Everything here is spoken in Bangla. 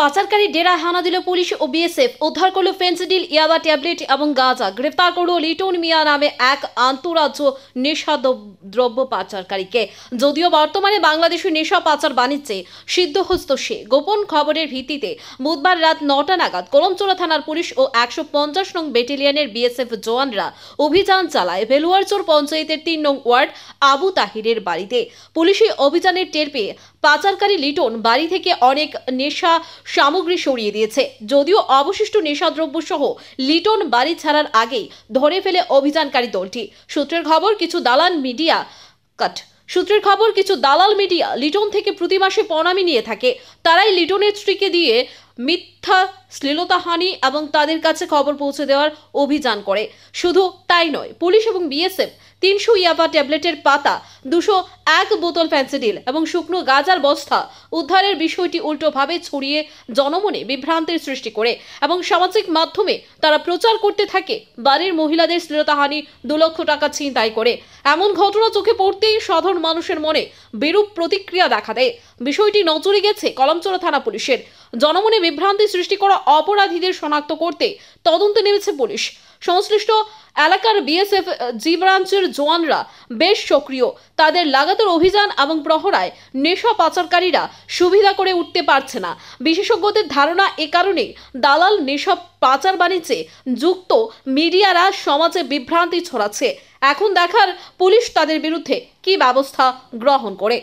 পাচারকারী ডেরা হানা দিল পুলিশ ও বিএসএফ উদ্ধার করল ফেন্সিডিল ইয়াবা ট্যাবলেট এবং গাঁজা গ্রেফতার করল লিটন মিয়া নামে এক আন্তঃরাজ্য নেশা দ্রব্য পাচারকারীকে যদিও বর্তমানে বাংলাদেশে নেশা পাচার বাণিজ্যে সিদ্ধহস্ত সে গোপন খবরের ভিত্তিতে বুধবার রাত নটা নাগাদ কলমচোড়া থানার পুলিশ ও একশো পঞ্চাশ নং ব্যাটেলিয়ানের বিএসএফ জওয়ানরা অভিযান চালায় ভেলুয়ারচোর পঞ্চায়েতের তিন নং ওয়ার্ড আবু তাহিরের বাড়িতে পুলিশি অভিযানের টের পেয়ে পাচারকারী লিটন বাড়ি থেকে অনেক নেশা সামগ্রী সরিয়ে দিয়েছে যদিও অবশিষ্ট নেশাদ্রব্য সহ লিটন বাড়ি ছাড়ার আগেই ধরে ফেলে অভিযানকারী দলটি সূত্রের খবর কিছু দালান মিডিয়া কাট সূত্রের খবর কিছু দালাল মিডিয়া লিটন থেকে প্রতি মাসে পনামি নিয়ে থাকে তারাই লিটনের স্ত্রীকে দিয়ে মিথ্যা শ্লীলতাহানি এবং তাদের কাছে খবর পৌঁছে দেওয়ার অভিযান করে শুধু তাই নয় পুলিশ এবং বিএসএফ তিনশো ইয়াবা ট্যাবলেটের পাতা দুশো এক বোতল ফ্যান্সিডিল এবং শুকনো গাজার বস্তা উদ্ধারের বিষয়টি উল্টোভাবে ছড়িয়ে জনমনে বিভ্রান্তির সৃষ্টি করে এবং সামাজিক মাধ্যমে তারা প্রচার করতে থাকে বাড়ির মহিলাদের শ্লীলতাহানি দু লক্ষ টাকা ছিনতাই করে এমন ঘটনা চোখে পড়তেই সাধারণ মানুষের মনে বিরূপ প্রতিক্রিয়া দেখা দেয় বিষয়টি নজরে গেছে কলমচোরা থানা পুলিশের জনমনে বিভ্রান্তি সৃষ্টি করা অপরাধীদের শনাক্ত করতে তদন্ত নেমেছে পুলিশ সংশ্লিষ্ট এলাকার বিএসএফ জি ব্রাঞ্চের জওয়ানরা বেশ সক্রিয় তাদের লাগাতার অভিযান এবং প্রহরায় নেশা পাচারকারীরা সুবিধা করে উঠতে পারছে না বিশেষজ্ঞদের ধারণা এ কারণে দালাল নেশা পাচার বাণিজ্যে যুক্ত মিডিয়ারা সমাজে বিভ্রান্তি ছড়াচ্ছে এখন দেখার পুলিশ তাদের বিরুদ্ধে কি ব্যবস্থা গ্রহণ করে